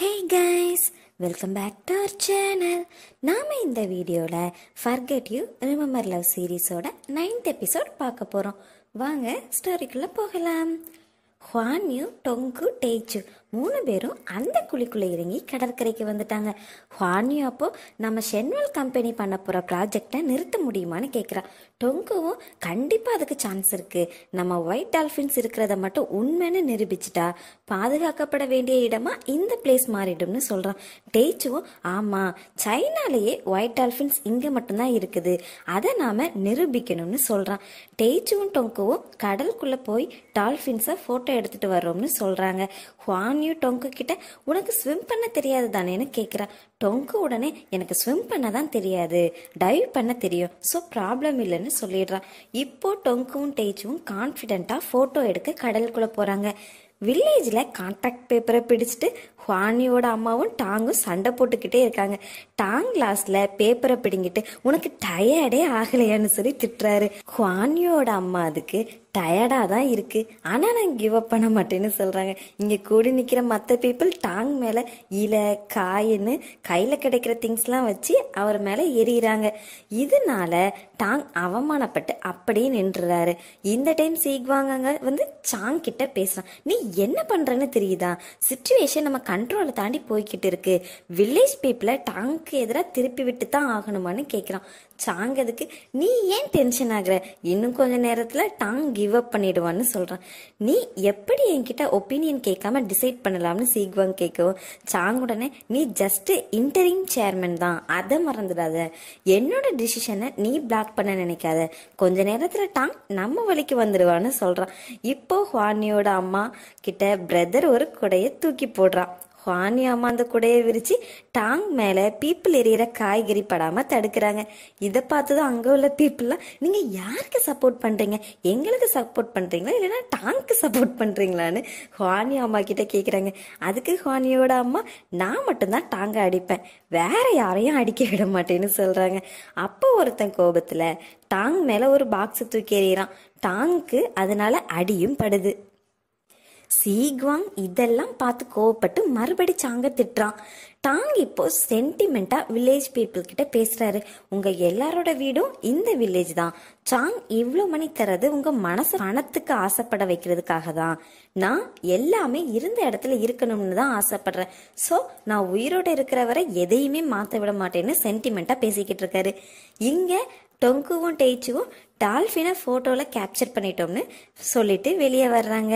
hey guys welcome back to our channel நாம் இந்த வீடியோவில் ஃபர்கெட் யூ ரிமெம்பர் லவ் சீரீஸோட நைன்த் எபிசோட் பார்க்க போகிறோம் வாங்க ஸ்டோரிக்குள்ளே போகலாம் ஹுவான் யூ டொங்கு டேச்சு மூணு பேரும் அந்த குழிக்குள்ளே இறங்கி கடற்கரைக்கு வந்துட்டாங்க ஹானியும் அப்போ நம்ம ஷென்வல் கம்பெனி பண்ண போகிற ப்ராஜெக்டை நிறுத்த முடியுமான்னு கேட்குறான் டொங்குவும் கண்டிப்பாக அதுக்கு சான்ஸ் இருக்குது நம்ம ஒயிட் டால்ஃபின்ஸ் இருக்கிறத மட்டும் உண்மைன்னு நிரூபிச்சிட்டா பாதுகாக்கப்பட வேண்டிய இடமா இந்த பிளேஸ் மாறிடும்னு சொல்கிறான் டேச்சுவும் ஆமாம் சைனாலேயே ஒயிட் டால்ஃபின்ஸ் இங்கே மட்டும்தான் இருக்குது அதை நாம் நிரூபிக்கணும்னு சொல்கிறான் டேச்சுவும் டொங்குவும் கடலுக்குள்ளே போய் டால்ஃபின்ஸை ஃபோட்டோ எடுத்துகிட்டு வரோம்னு சொல்கிறாங்க ஹுவான் மாமியும் டொங்கு கிட்ட உனக்கு ஸ்விம் பண்ண தெரியாது தானேன்னு கேட்குறா டொங்கு உடனே எனக்கு ஸ்விம் பண்ண தான் தெரியாது டைவ் பண்ண தெரியும் ஸோ ப்ராப்ளம் இல்லைன்னு சொல்லிடுறான் இப்போ டொங்கும் டேச்சுவும் கான்ஃபிடென்ட்டாக ஃபோட்டோ எடுக்க கடலுக்குள்ளே போகிறாங்க வில்லேஜில் கான்டாக்ட் பேப்பரை பிடிச்சிட்டு ஹுவானியோட அம்மாவும் டாங்கும் சண்டை போட்டுக்கிட்டே இருக்காங்க டாங் கிளாஸில் பேப்பரை பிடிங்கிட்டு உனக்கு டயர்டே ஆகலையான்னு சொல்லி திட்டுறாரு ஹுவானியோட அம்மா அதுக்கு டயர்டாக தான் இருக்குது ஆனால் நான் கிவ் அப் பண்ண மாட்டேன்னு சொல்கிறாங்க இங்கே கூடி நிற்கிற மற்ற பீப்புள் டாங் மேலே இலை காயின்னு கையில் கிடைக்கிற திங்ஸ்லாம் வச்சு அவர் மேலே எரியிறாங்க இதனால டாங் அவமானப்பட்டு அப்படியே நின்றுறாரு இந்த டைம் சீக்வாங்க வந்து சாங் கிட்ட பேசுகிறான் நீ என்ன பண்ணுறேன்னு தெரியுதா சுச்சுவேஷன் நம்ம கண்ட்ரோலை தாண்டி போய்கிட்டு இருக்கு வில்லேஜ் பீப்புளை டாங்க்கு எதிராக திருப்பி விட்டு தான் ஆகணுமான்னு கேட்குறான் சாங்கிறதுக்கு நீ ஏன் டென்ஷன் ஆகுற இன்னும் கொஞ்ச நேரத்தில் டாங் கிவ் அப் பண்ணிடுவான்னு சொல்கிறான் நீ எப்படி என்கிட்ட ஒப்பீனியன் கேட்காம டிசைட் பண்ணலாம்னு சீக்வாங் கேட்கவும் சாங் உடனே நீ ஜஸ்ட் இன்டரிங் சேர்மன் தான் அதை மறந்துடாத என்னோட டிசிஷனை நீ பிளாக் பண்ண நினைக்காத கொஞ்ச நேரத்தில் டாங் நம்ம வழிக்கு வந்துடுவான்னு சொல்கிறான் இப்போ ஹுவானியோட அம்மா கிட்ட பிரதர் ஒரு குடையை தூக்கி போடுறான் ஹானி அம்மாந்த குடையை விரிச்சு டாங் மேலே பீப்புள் எரியிற காய்கறி படாமல் தடுக்கிறாங்க இதை பார்த்து அங்கே உள்ள பீப்புளெலாம் நீங்கள் யாருக்கு சப்போர்ட் பண்ணுறீங்க எங்களுக்கு சப்போர்ட் பண்ணுறீங்களா இல்லைன்னா டாங்க்கு சப்போர்ட் பண்ணுறீங்களான்னு ஹானி அம்மா கிட்டே கேட்குறாங்க அதுக்கு ஹானியோட அம்மா நான் மட்டும்தான் டாங்கை அடிப்பேன் வேற யாரையும் அடிக்க விட மாட்டேன்னு சொல்கிறாங்க அப்போ ஒருத்தன் கோபத்தில் டாங் மேலே ஒரு பாக்ஸை தூக்கி எறிகிறான் டாங்க்கு அதனால அடியும் படுது சீக்வாங் இதெல்லாம் பார்த்து கோவப்பட்டு மறுபடி சாங்க திட்டுறான் டாங் இப்போ சென்டிமெண்ட்டாக வில்லேஜ் பீப்புள் கிட்ட பேசுகிறாரு உங்கள் எல்லாரோட வீடும் இந்த வில்லேஜ் தான் சாங் இவ்வளோ மணி தரது உங்கள் மனசு பணத்துக்கு ஆசைப்பட வைக்கிறதுக்காக தான் நான் எல்லாமே இருந்த இடத்துல இருக்கணும்னு தான் ஆசைப்படுறேன் ஸோ நான் உயிரோட இருக்கிற வரை எதையுமே மாற்ற விட மாட்டேன்னு சென்டிமெண்ட்டாக பேசிக்கிட்டு இருக்காரு இங்கே டொங்குவும் டெய்ச்சுவும் டால்ஃபினை ஃபோட்டோவில் கேப்சர் பண்ணிட்டோம்னு சொல்லிட்டு வெளியே வர்றாங்க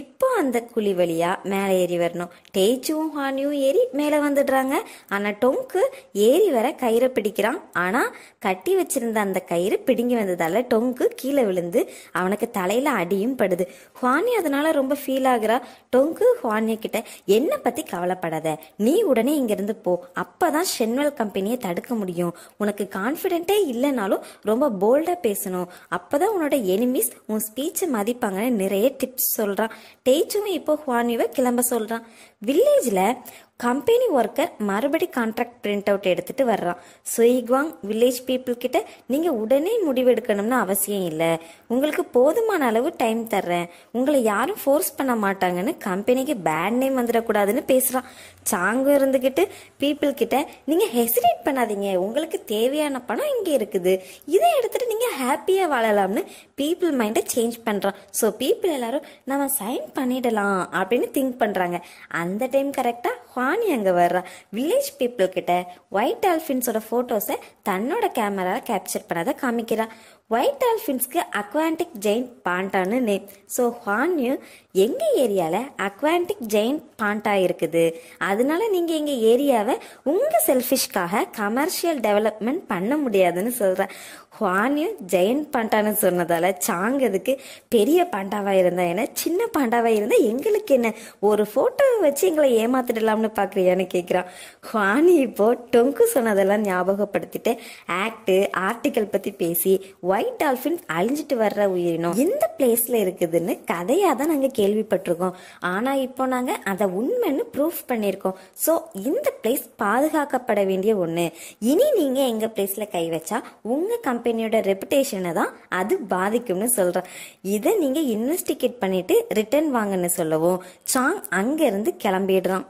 இப்போ அந்த குழி வழியாக மேலே ஏறி வரணும் டேச்சுவும் ஹானியும் ஏறி மேலே வந்துடுறாங்க ஆனால் டொங்கு ஏறி வர கயிறை பிடிக்கிறான் ஆனால் கட்டி வச்சிருந்த அந்த கயிறு பிடுங்கி வந்ததால் டொங்கு கீழே விழுந்து அவனுக்கு தலையில் அடியும் படுது ஹானி அதனால் ரொம்ப ஃபீல் ஆகுறா டொங்கு ஹுவானிய கிட்ட என்னை பற்றி கவலைப்படாத நீ உடனே இங்கேருந்து போ அப்போ தான் கம்பெனியை தடுக்க முடியும் உனக்கு கான்ஃபிடென்ட்டே இல்லைனாலும் ரொம்ப போல்டாக பேசணும் அப்போ தான் உன்னோட எனிமீஸ் உன் ஸ்பீச்சை மதிப்பாங்கன்னு நிறைய டிப்ஸ் சொல்கிறான் டேச்சுமே இப்போ ஹுவானிவை கிளம்ப சொல்கிறான் வில்லேஜில் கம்பெனி ஒர்க்கர் மறுபடி கான்ட்ராக்ட் பிரிண்ட் அவுட் எடுத்துகிட்டு வர்றான் சுயிக்வாங் வில்லேஜ் பீப்புள் கிட்ட நீங்கள் உடனே முடிவெடுக்கணும்னு அவசியம் இல்லை உங்களுக்கு போதுமான அளவு டைம் தர்றேன் உங்களை யாரும் ஃபோர்ஸ் பண்ண மாட்டாங்கன்னு கம்பெனிக்கு பேட் நேம் வந்துடக்கூடாதுன்னு பேசுகிறான் சாங்கு இருந்துக்கிட்டு பீப்புள் கிட்ட நீங்கள் ஹெசிடேட் பண்ணாதீங்க உங்களுக்கு தேவையான பணம் இங்கே இருக்குது இதை எடுத்துகிட்டு நீங்கள் ஹாப்பியாக வாழலாம்னு பீப்புள் மைண்டை சேஞ்ச் பண்ணுறான் ஸோ பீப்புள் எல்லாரும் நம்ம சைன் பண்ணிடலாம் அப்படின்னு திங்க் பண்ணுறாங்க அந்த அந்த டைம் கரெக்டாக ஹானி அங்கே வர்றா வில்லேஜ் பீப்புள்கிட்ட ஒயிட் டால்ஃபின்ஸோட ஃபோட்டோஸை தன்னோட கேமராவை கேப்சர் பண்ணாத காமிக்கிறா ஒயிட் டால்ஃபின்ஸ்க்கு அக்வான்டிக் ஜெயின் பாண்டான்னு நேம் ஸோ ஹான்யூ எங்கள் ஏரியாவில் அக்வான்டிக் ஜெயின் பாண்டா இருக்குது அதனால நீங்கள் எங்கள் ஏரியாவை உங்கள் செல்ஃபிஷ்காக கமர்ஷியல் டெவலப்மெண்ட் பண்ண முடியாதுன்னு சொல்கிறேன் ஹான்யூ ஜெயின் பாண்டான்னு சொன்னதால் சாங்கதுக்கு பெரிய பாண்டாவாக இருந்தா என்ன சின்ன பாண்டாவாக இருந்தால் எங்களுக்கு என்ன ஒரு ஃபோட்டோவை வச்சு எங்களை ஏமாத்திடலாம்னு பார்க்குறியான்னு கேட்குறான் ஹானி இப்போ டொங்கு சொன்னதெல்லாம் ஞாபகப்படுத்திட்டு ஆக்டு ஆர்டிக்கல் பற்றி பேசி ஒயிட் ஒயிட் டால்ஃபின்ஸ் அழிஞ்சிட்டு வர்ற உயிரினம் எந்த பிளேஸ்ல இருக்குதுன்னு கதையாக தான் நாங்கள் கேள்விப்பட்டிருக்கோம் ஆனால் இப்போ நாங்கள் அதை உண்மைன்னு ப்ரூஃப் பண்ணியிருக்கோம் ஸோ இந்த பிளேஸ் பாதுகாக்கப்பட வேண்டிய ஒன்று இனி நீங்கள் எங்கள் பிளேஸ்ல கை வச்சா உங்கள் கம்பெனியோட ரெப்புடேஷனை தான் அது பாதிக்கும்னு சொல்கிறேன் இதை நீங்கள் இன்வெஸ்டிகேட் பண்ணிட்டு ரிட்டர்ன் வாங்கன்னு சொல்லவும் சாங் இருந்து கிளம்பிடுறான்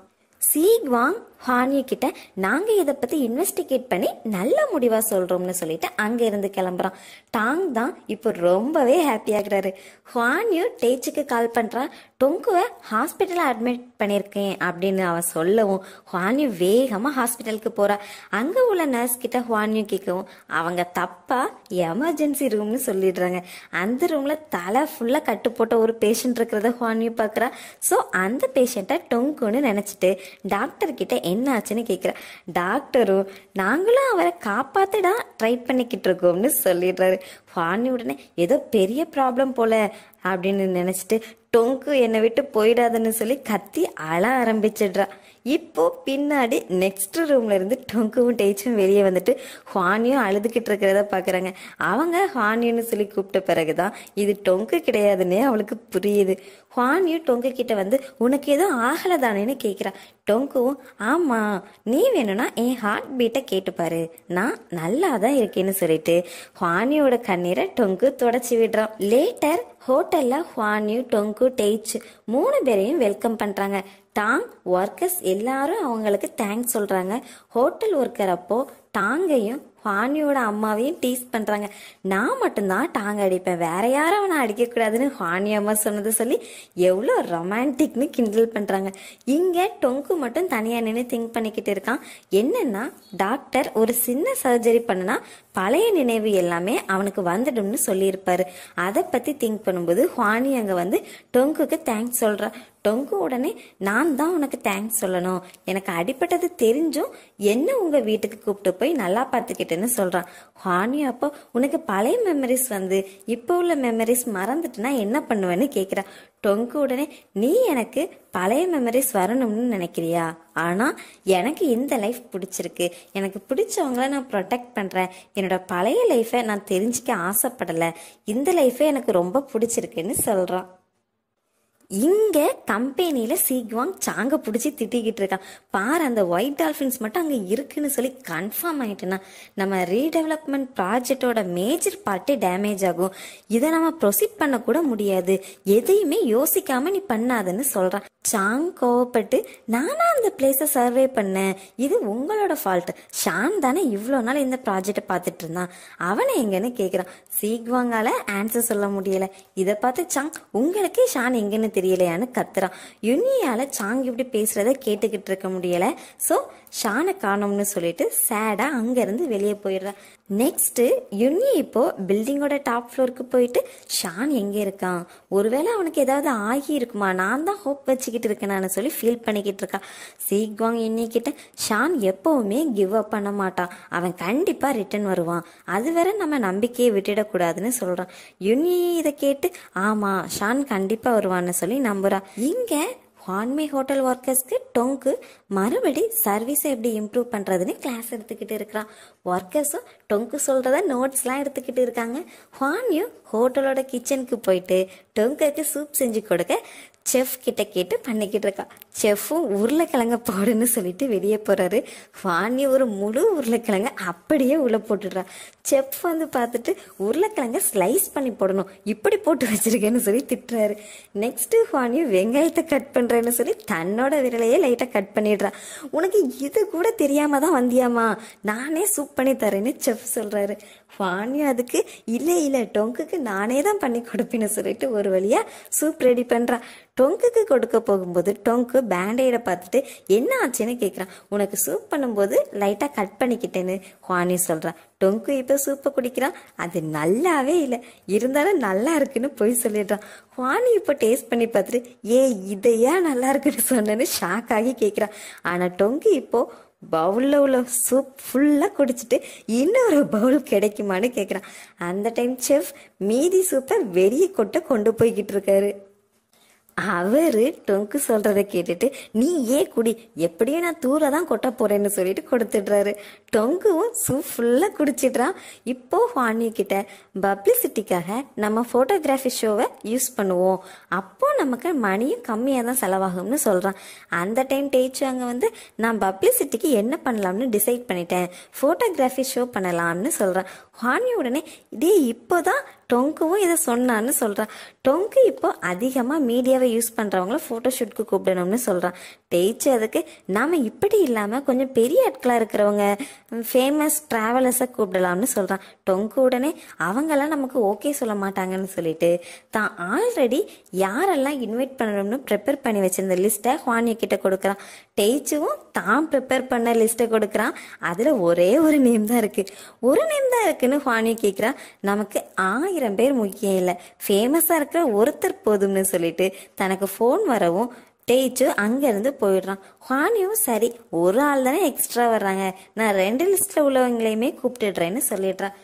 சீக்வாங் ஹானிய கிட்ட நாங்கள் இதை பற்றி இன்வெஸ்டிகேட் பண்ணி நல்ல முடிவாக சொல்கிறோம்னு சொல்லிட்டு இருந்து கிளம்புறான் டாங் தான் இப்போ ரொம்பவே ஹாப்பியாகிறாரு ஹானியோ டேச்சுக்கு கால் பண்ணுறா டொங்குவை ஹாஸ்பிட்டலில் அட்மிட் பண்ணியிருக்கேன் அப்படின்னு அவன் சொல்லவும் ஹுவானியு வேகமாக ஹாஸ்பிட்டலுக்கு போகிறா அங்கே உள்ள நர்ஸ் கிட்ட ஹுவானியும் கேட்கவும் அவங்க தப்பாக எமர்ஜென்சி ரூம்னு சொல்லிடுறாங்க அந்த ரூமில் தலை ஃபுல்லாக கட்டு போட்ட ஒரு பேஷண்ட் இருக்கிறத ஹுவானியும் பார்க்குறா ஸோ அந்த பேஷண்ட்டை டொங்குன்னு நினச்சிட்டு டாக்டர் கிட்ட என்னாச்சுன்னு கேட்குற டாக்டரும் நாங்களும் அவரை காப்பாற்ற தான் ட்ரை பண்ணிக்கிட்டு இருக்கோம்னு சொல்லிடுறாரு ஃபானி உடனே ஏதோ பெரிய ப்ராப்ளம் போல அப்படின்னு நினச்சிட்டு டொங்கு என்னை விட்டு போயிடாதுன்னு சொல்லி கத்தி அழ ஆரம்பிச்சிடுறா இப்போ பின்னாடி நெக்ஸ்ட் ரூம்ல இருந்து டொங்குவும் டேச்சும் வெளியே வந்துட்டு ஹானியும் அழுதுகிட்டு இருக்கிறத பாக்குறாங்க அவங்க ஹானியுன்னு சொல்லி கூப்பிட்ட பிறகுதான் இது டொங்கு கிடையாதுன்னே அவளுக்கு புரியுது ஹுவான் டொங்கு கிட்ட வந்து உனக்கு எதுவும் ஆகலதானேன்னு கேட்குறா டொங்குவும் ஆமாம் நீ வேணும்னா என் ஹார்ட் பீட்டை கேட்டுப்பாரு நான் நல்லா தான் இருக்கேன்னு சொல்லிட்டு ஹுவானியோட கண்ணீரை டொங்கு தொடச்சி விடுறான் லேட்டர் ஹோட்டலில் ஹுவானியூ டொங்கு டெய்ச்சு மூணு பேரையும் வெல்கம் பண்ணுறாங்க டாங் ஒர்க்கர்ஸ் எல்லாரும் அவங்களுக்கு தேங்க்ஸ் சொல்கிறாங்க ஹோட்டல் ஒர்க்கர் அப்போ டாங்கையும் ஹானியோட அம்மாவையும் டீஸ் பண்ணுறாங்க நான் மட்டும்தான் டாங் அடிப்பேன் வேற யாரும் அவனை அடிக்கக்கூடாதுன்னு ஹானி அம்மா சொன்னதை சொல்லி எவ்வளோ ரொமான்டிக்னு கிண்டல் பண்ணுறாங்க இங்கே டொங்கு மட்டும் தனியாக நின்று திங்க் பண்ணிக்கிட்டு இருக்கான் என்னன்னா டாக்டர் ஒரு சின்ன சர்ஜரி பண்ணனா பழைய நினைவு எல்லாமே அவனுக்கு வந்துடும்னு சொல்லியிருப்பாரு அதை பற்றி திங்க் பண்ணும்போது ஹானி அங்கே வந்து டொங்குக்கு தேங்க்ஸ் சொல்கிறான் டொங்கு உடனே நான் தான் உனக்கு தேங்க்ஸ் சொல்லணும் எனக்கு அடிப்பட்டது தெரிஞ்சும் என்ன உங்கள் வீட்டுக்கு கூப்பிட்டு போய் நல்லா பார்த்துக்கிட்டேன்னு சொல்கிறான் ஹானி அப்போ உனக்கு பழைய மெமரிஸ் வந்து இப்போ உள்ள மெமரிஸ் மறந்துட்டுனா என்ன பண்ணுவேன்னு கேட்குறா டொங்கு உடனே நீ எனக்கு பழைய மெமரிஸ் வரணும்னு நினைக்கிறியா ஆனால் எனக்கு இந்த லைஃப் பிடிச்சிருக்கு எனக்கு பிடிச்சவங்கள நான் ப்ரொடெக்ட் பண்ணுறேன் என்னோட பழைய லைஃப நான் தெரிஞ்சுக்க ஆசைப்படலை இந்த லைஃபே எனக்கு ரொம்ப பிடிச்சிருக்குன்னு சொல்கிறான் இங்கே கம்பெனியில் சீக்வாங் சாங்க பிடிச்சி திட்டிக்கிட்டு இருக்கான் பாரு அந்த ஒயிட் டால்ஃபின்ஸ் மட்டும் அங்கே இருக்குன்னு சொல்லி கன்ஃபார்ம் ஆகிட்டுனா நம்ம ரீடெவலப்மெண்ட் ப்ராஜெக்டோட மேஜர் பார்ட்டே டேமேஜ் ஆகும் இதை நம்ம ப்ரொசீட் பண்ணக்கூட முடியாது எதையுமே யோசிக்காமல் நீ பண்ணாதுன்னு சொல்கிறான் சாங் கோவப்பட்டு நானா அந்த பிளேஸை சர்வே பண்ணேன் இது உங்களோட ஃபால்ட் ஷான் தானே இவ்வளோ நாள் இந்த ப்ராஜெக்டை பார்த்துட்டு இருந்தான் அவனை எங்கன்னு கேட்குறான் சீக்வாங்கால ஆன்சர் சொல்ல முடியலை இதை பார்த்து சாங் உங்களுக்கே ஷான் எங்கன்னு தெரியும் தெரியலையான்னு கத்துறான் யுனியால சாங் இப்படி பேசுறத கேட்டுக்கிட்டு இருக்க முடியல சோ ஷானை காணோம்னு சொல்லிட்டு சேடாக அங்கேருந்து வெளியே போயிடுறான் நெக்ஸ்ட்டு யுனி இப்போது பில்டிங்கோட டாப் ஃப்ளோருக்கு போயிட்டு ஷான் எங்கே இருக்கான் ஒருவேளை அவனுக்கு ஏதாவது ஆகி இருக்குமா நான் தான் ஹோப் வச்சுக்கிட்டு இருக்கேனான்னு சொல்லி ஃபீல் பண்ணிக்கிட்டு இருக்கான் சீக்வாங் இன்னிக்கிட்ட ஷான் எப்போவுமே கிவ் அப் பண்ண மாட்டான் அவன் கண்டிப்பாக ரிட்டர்ன் வருவான் அது வரை நம்ம நம்பிக்கையை விட்டுடக்கூடாதுன்னு சொல்கிறான் யுனி இதை கேட்டு ஆமாம் ஷான் கண்டிப்பாக வருவான்னு சொல்லி நம்புகிறான் இங்கே வான்மை ஹோட்டல் ஒர்க்கர்ஸ்க்கு டொங்கு மறுபடி சர்வீஸை எப்படி இம்ப்ரூவ் பண்ணுறதுன்னு கிளாஸ் எடுத்துக்கிட்டு இருக்கிறான் ஒர்க்கர்ஸும் டொங்கு சொல்கிறத நோட்ஸ்லாம் எடுத்துக்கிட்டு இருக்காங்க ஹான்யும் ஹோட்டலோட கிச்சனுக்கு போயிட்டு டொங்குக்கு சூப் செஞ்சு கொடுக்க செஃப் கிட்ட கேட்டு பண்ணிக்கிட்டு இருக்கா செஃப்பும் உருளைக்கிழங்க போடுன்னு சொல்லிட்டு வெளியே போகிறாரு வாணி ஒரு முழு உருளைக்கிழங்க அப்படியே உள்ளே போட்டுடுறா செஃப் வந்து பார்த்துட்டு உருளைக்கிழங்க ஸ்லைஸ் பண்ணி போடணும் இப்படி போட்டு வச்சிருக்கேன்னு சொல்லி திட்டுறாரு நெக்ஸ்ட்டு வாணி வெங்காயத்தை கட் பண்ணுறேன்னு சொல்லி தன்னோட விரலையே லைட்டாக கட் பண்ணிடுறா உனக்கு இது கூட தெரியாமல் தான் வந்தியாமா நானே சூப் பண்ணி தரேன்னு செஃப் சொல்கிறாரு வாணியும் அதுக்கு இல்லை இல்லை டொங்குக்கு நானே தான் பண்ணி கொடுப்பேன்னு சொல்லிட்டு ஒரு வழியாக சூப் ரெடி பண்ணுறா டொங்குக்கு கொடுக்க போகும்போது டொங்கு பேண்டைடை பார்த்துட்டு என்ன ஆச்சுன்னு கேட்குறான் உனக்கு சூப் பண்ணும்போது லைட்டாக கட் பண்ணிக்கிட்டேன்னு ஹானி சொல்கிறான் டொங்கு இப்போ சூப்பை குடிக்கிறான் அது நல்லாவே இல்லை இருந்தாலும் நல்லா இருக்குன்னு போய் சொல்லிடுறான் ஹானி இப்போ டேஸ்ட் பண்ணி பார்த்துட்டு ஏ இதையா நல்லா இருக்குன்னு சொன்னேன்னு ஷாக் ஆகி கேட்குறான் ஆனால் டொங்கு இப்போது பவுலில் உள்ள சூப் ஃபுல்லாக குடிச்சிட்டு இன்னொரு பவுல் கிடைக்குமான்னு கேட்குறான் அந்த டைம் செஃப் மீதி சூப்பை வெளியே கொட்ட கொண்டு போய்கிட்டு இருக்காரு அவரு டொங்கு சொல்றதை கேட்டுட்டு நீ ஏ குடி எப்படியும் நான் தூர தான் கொட்ட போறேன்னு சொல்லிட்டு கொடுத்துடுறாரு டொங்குவும் சூ குடிச்சிடுறான் இப்போ ஹானி கிட்ட பப்ளிசிட்டிக்காக நம்ம போட்டோகிராஃபி ஷோவை யூஸ் பண்ணுவோம் அப்போ நமக்கு மணியும் கம்மியாக தான் செலவாகும்னு சொல்றான் அந்த டைம் டேச்சாங்க வந்து நான் பப்ளிசிட்டிக்கு என்ன பண்ணலாம்னு டிசைட் பண்ணிட்டேன் போட்டோகிராஃபி ஷோ பண்ணலாம்னு சொல்றேன் ஹானி உடனே இதே இப்போ தான் டொங்குவும் இதை சொன்னான்னு சொல்கிறான் டொங்கு இப்போ அதிகமாக மீடியாவை யூஸ் பண்ணுறவங்கள ஃபோட்டோஷூட்க்கு கூப்பிடணும்னு சொல்கிறான் டெய்ச்சி அதுக்கு நாம் இப்படி இல்லாமல் கொஞ்சம் பெரிய ஆட்களாக இருக்கிறவங்க ஃபேமஸ் ட்ராவலர்ஸை கூப்பிடலாம்னு சொல்கிறான் டொங்கு உடனே அவங்கெல்லாம் நமக்கு ஓகே சொல்ல மாட்டாங்கன்னு சொல்லிட்டு தான் ஆல்ரெடி யாரெல்லாம் இன்வைட் பண்ணணும்னு ப்ரிப்பேர் பண்ணி வச்சிருந்த லிஸ்ட்டை ஹானிய கொடுக்குறான் டேச்சுவும் தான் ப்ரிப்பேர் பண்ண லிஸ்ட்டை கொடுக்குறான் அதில் ஒரே ஒரு நேம் தான் இருக்குது ஒரு நேம் தான் இருக்குன்னு ஹானி கேட்குறான் நமக்கு ஆயிரம் பேர் முக்கியம் இல்லை ஃபேமஸாக இருக்கிற ஒருத்தர் போதும்னு சொல்லிட்டு தனக்கு ஃபோன் வரவும் டேச்சு அங்கேருந்து போயிடுறான் ஹானியும் சரி ஒரு ஆள் தானே எக்ஸ்ட்ரா வர்றாங்க நான் ரெண்டு லிஸ்ட்டில் உள்ளவங்களையுமே கூப்பிட்டுடுறேன்னு சொல்லிடுறான்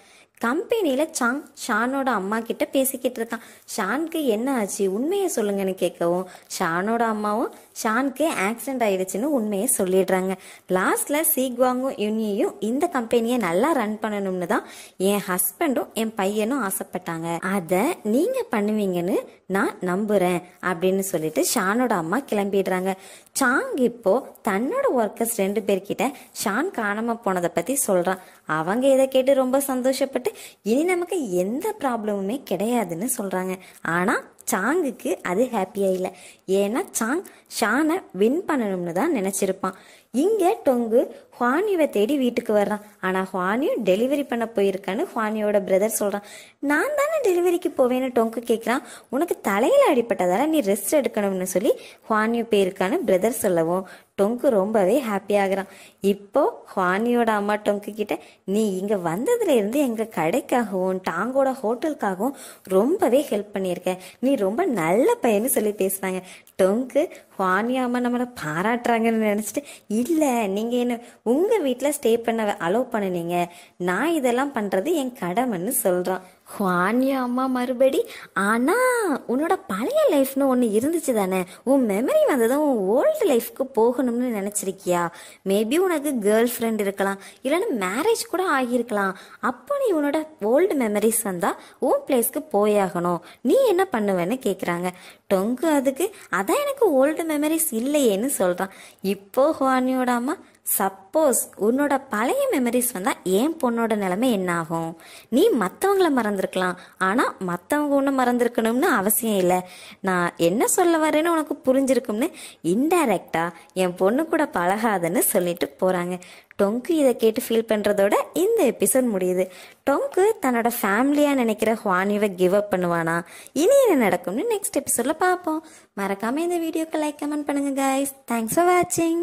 கம்பெனியில் சாங் ஷானோட அம்மா கிட்ட பேசிக்கிட்டு இருக்கான் ஷானுக்கு என்ன ஆச்சு உண்மையை சொல்லுங்கன்னு கேட்கவும் ஷானோட அம்மாவும் ஷானுக்கு ஆக்சிடென்ட் ஆயிடுச்சுன்னு உண்மையை சொல்லிடுறாங்க லாஸ்ட்ல சீக்வாங்கும் யூனியையும் இந்த கம்பெனியை நல்லா ரன் பண்ணணும்னு தான் என் ஹஸ்பண்டும் என் பையனும் ஆசைப்பட்டாங்க அதை நீங்க பண்ணுவீங்கன்னு நான் நம்புறேன் அப்படின்னு சொல்லிட்டு ஷானோட அம்மா கிளம்பிடுறாங்க சாங் இப்போ தன்னோட ஒர்க்கர்ஸ் ரெண்டு பேர்கிட்ட ஷான் காணாம போனதை பத்தி சொல்றான் அவங்க இதை கேட்டு ரொம்ப சந்தோஷப்பட்டு இனி நமக்கு எந்த ப்ராப்ளமுமே கிடையாதுன்னு சொல்கிறாங்க ஆனால் சாங்குக்கு அது ஹாப்பியாக இல்லை ஏன்னா சாங் ஷானை வின் பண்ணணும்னு தான் நினச்சிருப்பான் இங்கே டொங்கு ஹுவானியவை தேடி வீட்டுக்கு வர்றான் ஆனால் ஹுவானியும் டெலிவரி பண்ண போயிருக்கான்னு ஹுவானியோட பிரதர் சொல்கிறான் நான் தானே டெலிவரிக்கு போவேன்னு டொங்கு கேட்குறான் உனக்கு தலையில் அடிப்பட்டதால நீ ரெஸ்ட் எடுக்கணும்னு சொல்லி ஹுவானியோ போயிருக்கான்னு பிரதர் சொல்லவும் டொங்கு ரொம்பவே ஹாப்பியாகிறான் இப்போ ஹுவானியோட அம்மா டொங்கு கிட்ட நீ இங்கே வந்ததுலேருந்து எங்கள் கடைக்காகவும் டாங்கோட ஹோட்டலுக்காகவும் ரொம்பவே ஹெல்ப் பண்ணியிருக்க நீ ரொம்ப நல்ல பையன்னு சொல்லி பேசுனாங்க டொங்கு ஹுவானியா அம்மா நம்மளை பாராட்டுறாங்கன்னு நினச்சிட்டு இல்லை நீங்கள் என்ன உங்கள் வீட்டில் ஸ்டே பண்ண அலோவ் பண்ணினீங்க நான் இதெல்லாம் பண்ணுறது என் கடமைன்னு சொல்கிறான் ஹுவான்யா அம்மா மறுபடி ஆனால் உன்னோட பழைய லைஃப்னு ஒன்று இருந்துச்சு தானே உன் மெமரி வந்ததும் உன் ஓல்டு லைஃப்க்கு போகணும்னு நினச்சிருக்கியா மேபி உனக்கு கேர்ள் ஃப்ரெண்ட் இருக்கலாம் இல்லைன்னா மேரேஜ் கூட ஆகியிருக்கலாம் அப்போ நீ உன்னோட ஓல்டு மெமரிஸ் வந்தால் உன் பிளேஸ்க்கு போயாகணும் நீ என்ன பண்ணுவேன்னு கேட்குறாங்க டொங்கு அதுக்கு அதான் எனக்கு ஓல்டு மெமரிஸ் இல்லையேன்னு சொல்கிறான் இப்போ ஹுவானியோட அம்மா சப்போஸ் உன்னோட பழைய மெமரிஸ் வந்தால் என் பொண்ணோட நிலைமை என்ன ஆகும் நீ மற்றவங்கள மறந்துருக்கலாம் ஆனால் மற்றவங்க ஒன்று மறந்துருக்கணும்னு அவசியம் இல்லை நான் என்ன சொல்ல வரேன்னு உனக்கு புரிஞ்சிருக்கும்னு இன்டைரக்டாக என் பொண்ணு கூட பழகாதுன்னு சொல்லிட்டு போகிறாங்க டொங்கு இதை கேட்டு ஃபீல் பண்ணுறதோட இந்த எபிசோட் முடியுது டொங்கு தன்னோட ஃபேமிலியாக நினைக்கிற ஹுவானிவை கிவ் அப் பண்ணுவானா இனி என்ன நடக்கும்னு நெக்ஸ்ட் எபிசோடில் பார்ப்போம் மறக்காமல் இந்த வீடியோக்கு லைக் கமெண்ட் பண்ணுங்கள் கைஸ் தேங்க்ஸ் ஃபார் வாட்சிங்